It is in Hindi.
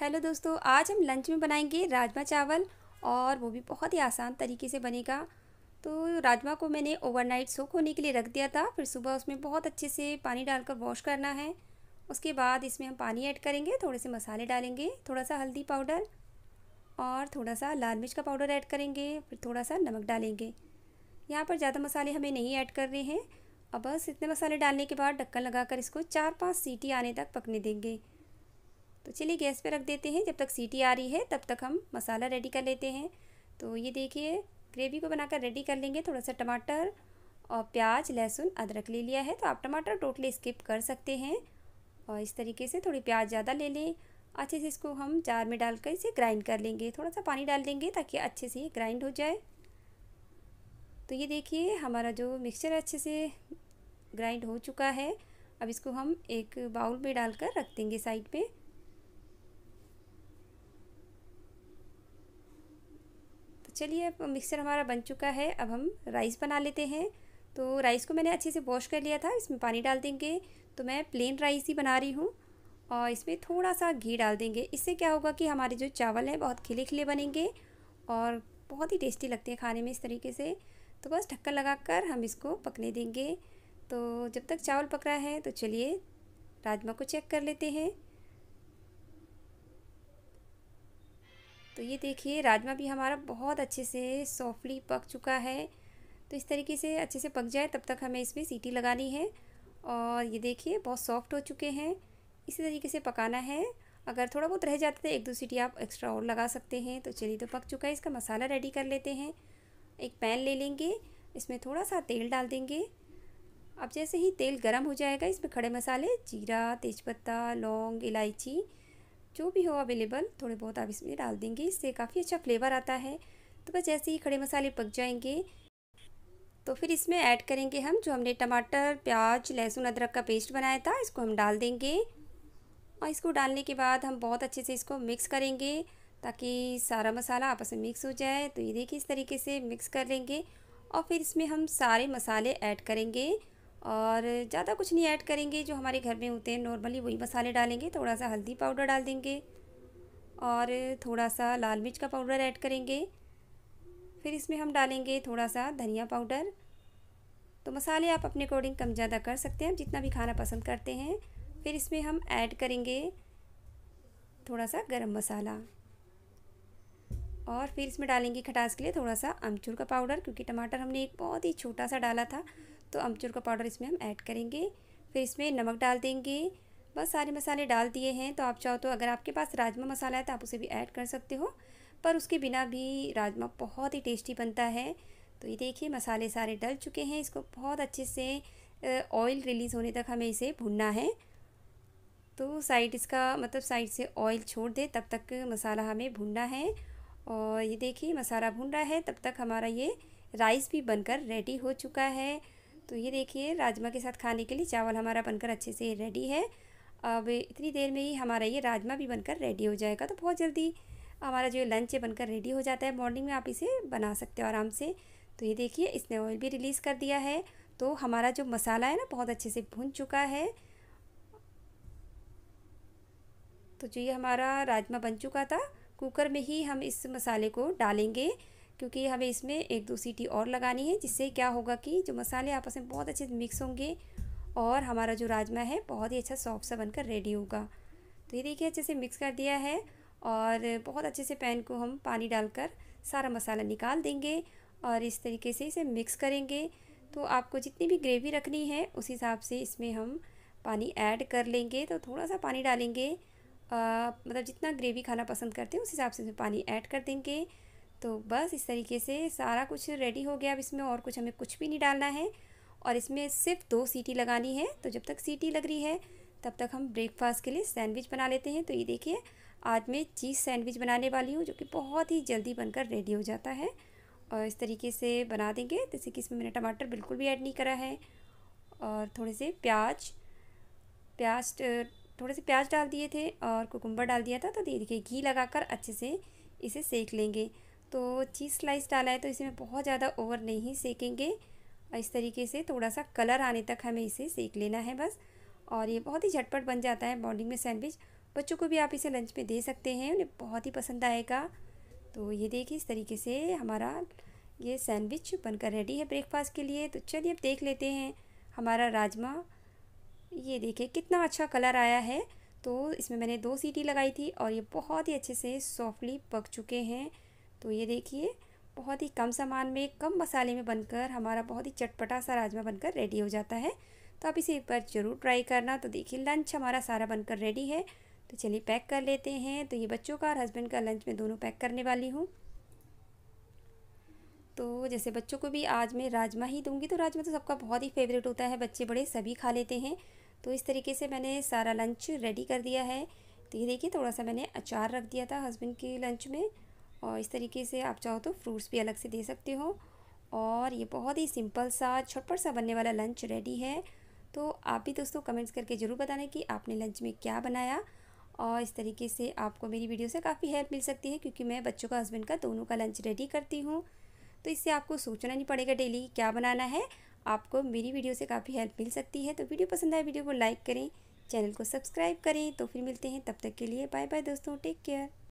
हेलो दोस्तों आज हम लंच में बनाएंगे राजमा चावल और वो भी बहुत ही आसान तरीके से बनेगा तो राजमा को मैंने ओवरनाइट सोख होने के लिए रख दिया था फिर सुबह उसमें बहुत अच्छे से पानी डालकर वॉश करना है उसके बाद इसमें हम पानी ऐड करेंगे थोड़े से मसाले डालेंगे थोड़ा सा हल्दी पाउडर और थोड़ा सा लाल मिर्च का पाउडर ऐड करेंगे फिर थोड़ा सा नमक डालेंगे यहाँ पर ज़्यादा मसाले हमें नहीं ऐड कर रहे हैं अब बस इतने मसाले डालने के बाद ढक्कन लगाकर इसको चार पाँच सीटी आने तक पकने देंगे तो चलिए गैस पे रख देते हैं जब तक सीटी आ रही है तब तक हम मसाला रेडी कर लेते हैं तो ये देखिए ग्रेवी को बनाकर रेडी कर लेंगे थोड़ा सा टमाटर और प्याज लहसुन अदरक ले लिया है तो आप टमाटर टोटली स्किप कर सकते हैं और इस तरीके से थोड़ी प्याज ज़्यादा ले लें अच्छे से इसको हम जार में डालकर इसे ग्राइंड कर लेंगे थोड़ा सा पानी डाल देंगे ताकि अच्छे से ये ग्राइंड हो जाए तो ये देखिए हमारा जो मिक्सचर अच्छे से ग्राइंड हो चुका है अब इसको हम एक बाउल में डालकर रख देंगे साइड पे चलिए अब मिक्सर हमारा बन चुका है अब हम राइस बना लेते हैं तो राइस को मैंने अच्छे से वॉश कर लिया था इसमें पानी डाल देंगे तो मैं प्लेन राइस ही बना रही हूँ और इसमें थोड़ा सा घी डाल देंगे इससे क्या होगा कि हमारे जो चावल हैं बहुत खिले खिले बनेंगे और बहुत ही टेस्टी लगते हैं खाने में इस तरीके से तो बस ढक्कन लगाकर हम इसको पकने देंगे तो जब तक चावल पक रहा है तो चलिए राजमा को चेक कर लेते हैं तो ये देखिए राजमा भी हमारा बहुत अच्छे से सॉफ्टली पक चुका है तो इस तरीके से अच्छे से पक जाए तब तक हमें इसमें सीटी लगानी है और ये देखिए बहुत सॉफ्ट हो चुके हैं इसी तरीके से पकाना है अगर थोड़ा बहुत रह जाता है एक दो सीटी आप एक्स्ट्रा और लगा सकते हैं तो चलिए तो पक चुका है इसका मसाला रेडी कर लेते हैं एक पैन ले लेंगे इसमें थोड़ा सा तेल डाल देंगे अब जैसे ही तेल गर्म हो जाएगा इसमें खड़े मसाले जीरा तेज़पत्ता लौंग इलायची जो भी हो अवेलेबल थोड़े बहुत आप इसमें डाल देंगे इससे काफ़ी अच्छा फ्लेवर आता है तो बस जैसे ही खड़े मसाले पक जाएंगे तो फिर इसमें ऐड करेंगे हम जो हमने टमाटर प्याज लहसुन अदरक का पेस्ट बनाया था इसको हम डाल देंगे और इसको डालने के बाद हम बहुत अच्छे से इसको मिक्स करेंगे ताकि सारा मसाला आपस में मिक्स हो जाए तो ये देखिए इस तरीके से मिक्स कर लेंगे और फिर इसमें हम सारे मसाले ऐड करेंगे और ज़्यादा कुछ नहीं ऐड करेंगे जो हमारे घर में होते हैं नॉर्मली वही मसाले डालेंगे थोड़ा सा हल्दी पाउडर डाल देंगे और थोड़ा सा लाल मिर्च का पाउडर ऐड करेंगे फिर इसमें हम डालेंगे थोड़ा सा धनिया पाउडर तो मसाले आप अपने अकॉर्डिंग कम ज़्यादा कर सकते हैं जितना भी खाना पसंद करते हैं फिर इसमें हम ऐड करेंगे थोड़ा सा गरम मसाला और फिर इसमें डालेंगे खटास के लिए थोड़ा सा अमचूर का पाउडर क्योंकि टमाटर हमने एक बहुत ही छोटा सा डाला था तो अमचूर का पाउडर इसमें हम ऐड करेंगे फिर इसमें नमक डाल देंगे बस सारे मसाले डाल दिए हैं तो आप चाहो तो अगर आपके पास राजमा मसाला है तो आप उसे भी ऐड कर सकते हो पर उसके बिना भी राजमा बहुत ही टेस्टी बनता है तो ये देखिए मसाले सारे डल चुके हैं इसको बहुत अच्छे से ऑयल रिलीज़ होने तक हमें इसे भुनना है तो साइड इसका मतलब साइड से ऑयल छोड़ दे तब तक मसाला हमें भुनना है और ये देखिए मसाला भुन रहा है तब तक हमारा ये राइस भी बनकर रेडी हो चुका है तो ये देखिए राजमा के साथ खाने के लिए चावल हमारा बनकर अच्छे से रेडी है अब इतनी देर में ही हमारा ये राजमा भी बनकर रेडी हो जाएगा तो बहुत जल्दी हमारा जो लंच है बनकर रेडी हो जाता है मॉर्निंग में आप इसे बना सकते हो आराम से तो ये देखिए इसने ऑयल भी रिलीज़ कर दिया है तो हमारा जो मसाला है ना बहुत अच्छे से भुन चुका है तो जो ये हमारा राजमा बन चुका था कुकर में ही हम इस मसाले को डालेंगे क्योंकि हमें इसमें एक दो सीटी और लगानी है जिससे क्या होगा कि जो मसाले आपस में बहुत अच्छे से मिक्स होंगे और हमारा जो राजमा है बहुत ही अच्छा सॉफ्ट सा बनकर रेडी होगा तो ये देखिए अच्छे से मिक्स कर दिया है और बहुत अच्छे से पैन को हम पानी डालकर सारा मसाला निकाल देंगे और इस तरीके से इसे मिक्स करेंगे तो आपको जितनी भी ग्रेवी रखनी है उस हिसाब से इसमें हम पानी ऐड कर लेंगे तो थोड़ा सा पानी डालेंगे आ, मतलब जितना ग्रेवी खाना पसंद करते हैं उस हिसाब से इसमें पानी ऐड कर देंगे तो बस इस तरीके से सारा कुछ रेडी हो गया अब इसमें और कुछ हमें कुछ भी नहीं डालना है और इसमें सिर्फ दो सीटी लगानी है तो जब तक सीटी लग रही है तब तक हम ब्रेकफास्ट के लिए सैंडविच बना लेते हैं तो ये देखिए आज मैं चीज़ सैंडविच बनाने वाली हूँ जो कि बहुत ही जल्दी बनकर रेडी हो जाता है और इस तरीके से बना देंगे जैसे कि इसमें मैंने टमाटर बिल्कुल भी ऐड नहीं करा है और थोड़े से प्याज प्याज थोड़े से प्याज डाल दिए थे और कुकुम्बर डाल दिया था तो देखिए घी लगा अच्छे से इसे सेक लेंगे तो चीज़ स्लाइस डाला है तो इसे मैं बहुत ज़्यादा ओवर नहीं सेकेंगे और इस तरीके से थोड़ा सा कलर आने तक हमें इसे सेक लेना है बस और ये बहुत ही झटपट बन जाता है मॉर्निंग में सैंडविच बच्चों को भी आप इसे लंच में दे सकते हैं उन्हें बहुत ही पसंद आएगा तो ये देखिए इस तरीके से हमारा ये सैंडविच बनकर रेडी है ब्रेकफास्ट के लिए तो चलिए अब देख लेते हैं हमारा राजमा ये देखिए कितना अच्छा कलर आया है तो इसमें मैंने दो सीटी लगाई थी और ये बहुत ही अच्छे से सॉफ्टली पक चुके हैं तो ये देखिए बहुत ही कम सामान में कम मसाले में बनकर हमारा बहुत ही चटपटा सा राजमा बनकर रेडी हो जाता है तो आप इसे एक बार ज़रूर ट्राई करना तो देखिए लंच हमारा सारा बनकर रेडी है तो चलिए पैक कर लेते हैं तो ये बच्चों का और हस्बैंड का लंच मैं दोनों पैक करने वाली हूँ तो जैसे बच्चों को भी आज मैं राजमा ही दूँगी तो राजमा तो सबका बहुत ही फेवरेट होता है बच्चे बड़े सभी खा लेते हैं तो इस तरीके से मैंने सारा लंच रेडी कर दिया है तो ये देखिए थोड़ा सा मैंने अचार रख दिया था हस्बैंड के लंच में और इस तरीके से आप चाहो तो फ्रूट्स भी अलग से दे सकते हो और ये बहुत ही सिंपल सा छटपट सा बनने वाला लंच रेडी है तो आप भी दोस्तों कमेंट्स करके ज़रूर बताना कि आपने लंच में क्या बनाया और इस तरीके से आपको मेरी वीडियो से काफ़ी हेल्प मिल सकती है क्योंकि मैं बच्चों का हस्बैंड का दोनों का लंच रेडी करती हूँ तो इससे आपको सोचना नहीं पड़ेगा डेली क्या बनाना है आपको मेरी वीडियो से काफ़ी हेल्प मिल सकती है तो वीडियो पसंद आए वीडियो को लाइक करें चैनल को सब्सक्राइब करें तो फिर मिलते हैं तब तक के लिए बाय बाय दोस्तों टेक केयर